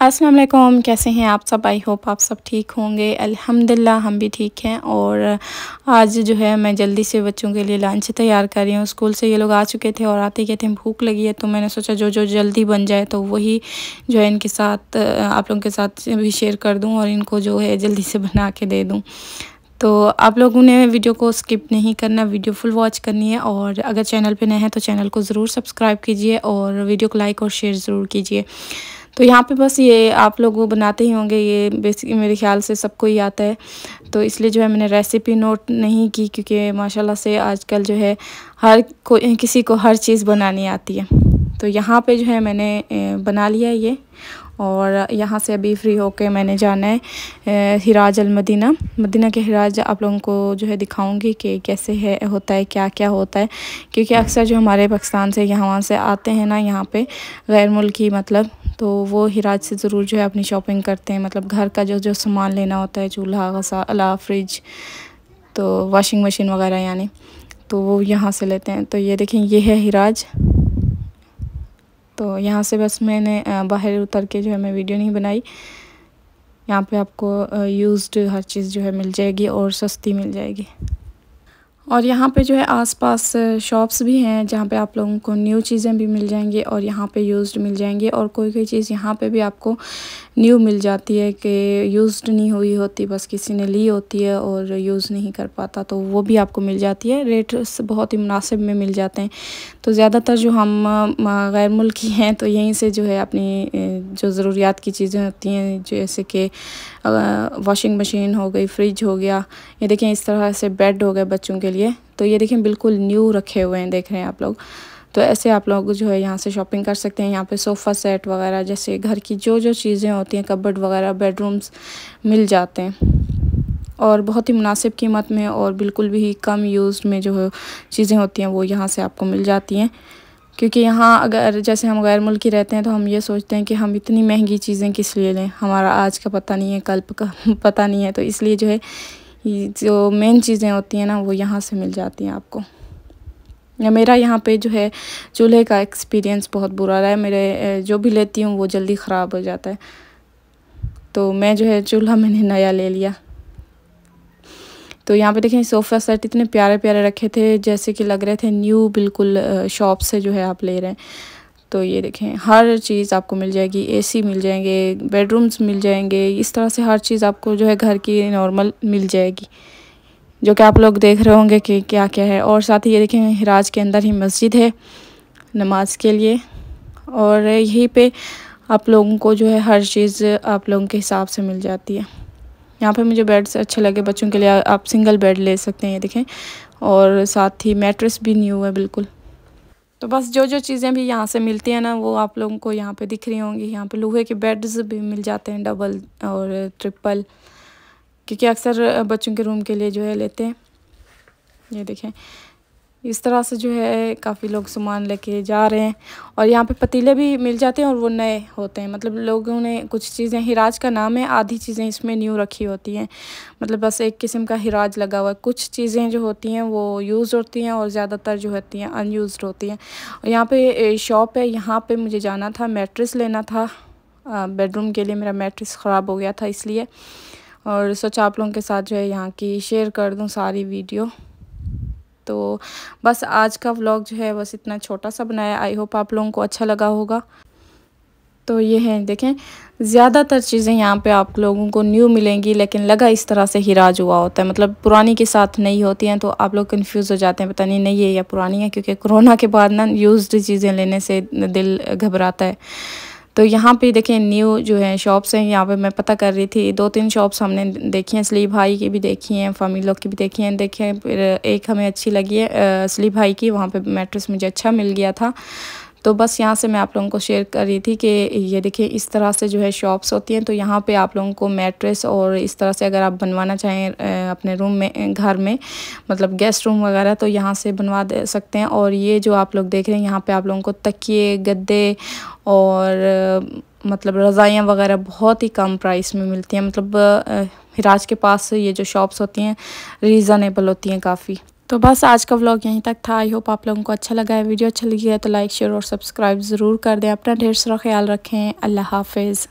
अस्सलाम वालेकुम कैसे हैं आप सब आई होप आप सब ठीक होंगे अल्हम्दुलिल्लाह हम भी ठीक हैं और आज जो है मैं जल्दी से बच्चों के लिए लंच तैयार कर रही हूँ स्कूल से ये लोग आ चुके थे और आते कहते हैं भूख लगी है तो मैंने सोचा जो जो जल्दी बन जाए तो वही जो है इनके साथ आप लोगों के साथ भी शेयर कर दूँ और इनको जो है जल्दी से बना के दे दूँ तो आप लोगों ने वीडियो को स्किप नहीं करना वीडियो फुल वॉच करनी है और अगर चैनल पर नए हैं तो चैनल को ज़रूर सब्सक्राइब कीजिए और वीडियो को लाइक और शेयर ज़रूर कीजिए तो यहाँ पे बस ये आप लोग बनाते ही होंगे ये बेसिक मेरे ख्याल से सबको ही आता है तो इसलिए जो है मैंने रेसिपी नोट नहीं की क्योंकि माशाल्लाह से आजकल जो है हर को किसी को हर चीज़ बनानी आती है तो यहाँ पे जो है मैंने बना लिया ये और यहाँ से अभी फ्री होके मैंने जाना है हिराज अल मदीना मदीना के हिराज आप लोगों को जो है दिखाऊंगी कि कैसे है होता है क्या क्या होता है क्योंकि अक्सर जो हमारे पाकिस्तान से यहाँ वहाँ से आते हैं ना यहाँ पे गैर मुल्की मतलब तो वो हिराज से ज़रूर जो है अपनी शॉपिंग करते हैं मतलब घर का जो जो सामान लेना होता है चूल्हा अला फ्रिज तो वॉशिंग मशीन वगैरह यानी तो वो यहाँ से लेते हैं तो ये देखें ये है हिराज तो यहाँ से बस मैंने बाहर उतर के जो है मैं वीडियो नहीं बनाई यहाँ पे आपको यूज्ड हर चीज़ जो है मिल जाएगी और सस्ती मिल जाएगी और यहाँ पे जो है आसपास शॉप्स भी हैं जहाँ पे आप लोगों को न्यू चीज़ें भी मिल जाएंगी और यहाँ पे यूज्ड मिल जाएंगी और कोई कोई चीज़ यहाँ पे भी आपको न्यू मिल जाती है कि यूज़ड नहीं हुई होती बस किसी ने ली होती है और यूज़ नहीं कर पाता तो वो भी आपको मिल जाती है रेट बहुत ही मुनासिब में मिल जाते हैं तो ज़्यादातर जो हम गैर मुल्की हैं तो यहीं से जो है अपनी जो ज़रूरियात की चीज़ें होती हैं जैसे कि वॉशिंग मशीन हो गई फ्रिज हो गया ये देखें इस तरह से बेड हो गए बच्चों के लिए तो ये देखें बिल्कुल न्यू रखे हुए हैं देख रहे हैं आप लोग तो ऐसे आप लोग जो है यहाँ से शॉपिंग कर सकते हैं यहाँ पे सोफ़ा सेट वगैरह जैसे घर की जो जो चीज़ें होती हैं कबड वगैरह बेडरूम्स मिल जाते हैं और बहुत ही मुनासिब कीमत में और बिल्कुल भी कम यूज़ में जो चीज़ें होती हैं वो यहाँ से आपको मिल जाती हैं क्योंकि यहाँ अगर जैसे हम गैर मुल्की रहते हैं तो हम ये सोचते हैं कि हम इतनी महंगी चीज़ें किस लिए लें हमारा आज का पता नहीं है कल का पता नहीं है तो इसलिए जो है जो मेन चीज़ें होती हैं ना वो यहाँ से मिल जाती हैं आपको मेरा यहाँ पे जो है चूल्हे का एक्सपीरियंस बहुत बुरा रहा है मेरे जो भी लेती हूँ वो जल्दी ख़राब हो जाता है तो मैं जो है चूल्हा मैंने नया ले लिया तो यहाँ पे देखें सोफ़ा सेट इतने प्यारे प्यारे रखे थे जैसे कि लग रहे थे न्यू बिल्कुल शॉप से जो है आप ले रहे हैं तो ये देखें हर चीज़ आपको मिल जाएगी एसी मिल जाएंगे बेडरूम्स मिल जाएंगे इस तरह से हर चीज़ आपको जो है घर की नॉर्मल मिल जाएगी जो कि आप लोग देख रहे होंगे कि क्या क्या है और साथ ही ये देखें हिराज के अंदर ही मस्जिद है नमाज के लिए और यहीं पे आप लोगों को जो है हर चीज़ आप लोगों के हिसाब से मिल जाती है यहाँ पे मुझे बेड्स अच्छे लगे बच्चों के लिए आप सिंगल बेड ले सकते हैं ये देखें और साथ ही मैट्रेस भी न्यू है बिल्कुल तो बस जो जो चीज़ें भी यहाँ से मिलती हैं ना वो आप लोगों को यहाँ पे दिख रही होंगी यहाँ पे लोहे के बेड्स भी मिल जाते हैं डबल और ट्रिपल क्योंकि अक्सर बच्चों के रूम के लिए जो है लेते हैं ये देखें इस तरह से जो है काफ़ी लोग सामान लेके जा रहे हैं और यहाँ पे पतीले भी मिल जाते हैं और वो नए होते हैं मतलब लोगों ने कुछ चीज़ें हिराज का नाम है आधी चीज़ें इसमें न्यू रखी होती हैं मतलब बस एक किस्म का हिराज लगा हुआ है कुछ चीज़ें जो होती हैं वो यूज़ होती हैं और ज़्यादातर जो होती हैं अनयूज़ होती हैं और यहाँ पर शॉप है यहाँ पर मुझे जाना था मेट्रिस लेना था बेडरूम के लिए मेरा मेट्रस ख़राब हो गया था इसलिए और सोचा आप लोगों के साथ जो है यहाँ की शेयर कर दूँ सारी वीडियो तो बस आज का व्लॉग जो है बस इतना छोटा सा बनाया आई होप आप लोगों को अच्छा लगा होगा तो ये है देखें ज़्यादातर चीज़ें यहाँ पे आप लोगों को न्यू मिलेंगी लेकिन लगा इस तरह से हिराज हुआ होता है मतलब पुरानी के साथ नहीं होती हैं तो आप लोग कंफ्यूज हो जाते हैं पता नहीं नई है या पुरानी है क्योंकि कोरोना के बाद ना यूज्ड चीज़ें लेने से दिल घबराता है तो यहाँ पे देखें न्यू जो है शॉप्स हैं यहाँ पे मैं पता कर रही थी दो तीन शॉप्स हमने देखी हैं स्लीप हाई की भी देखी हैं लोग की भी देखी हैं देखें फिर एक हमें अच्छी लगी है स्लीप हाई की वहाँ पर मेट्रस मुझे अच्छा मिल गया था तो बस यहाँ से मैं आप लोगों को शेयर कर रही थी कि ये देखिए इस तरह से जो है शॉप्स होती हैं तो यहाँ पे आप लोगों को मैट्रेस और इस तरह से अगर आप बनवाना चाहें अपने रूम में घर में मतलब गेस्ट रूम वगैरह तो यहाँ से बनवा दे सकते हैं और ये जो आप लोग देख रहे हैं यहाँ पे आप लोगों को तकिए गद्दे और मतलब रज़ाइयाँ वगैरह बहुत ही कम प्राइस में मिलती हैं मतलब हिराज के पास ये जो शॉप्स होती हैं रीज़नेबल होती हैं काफ़ी तो बस आज का व्लॉग यहीं तक था आई होप आप लोगों को अच्छा लगा है वीडियो अच्छी लगी है तो लाइक शेयर और सब्सक्राइब ज़रूर कर दें अपना ढेर सारा ख्याल रखें अल्लाह हाफिज़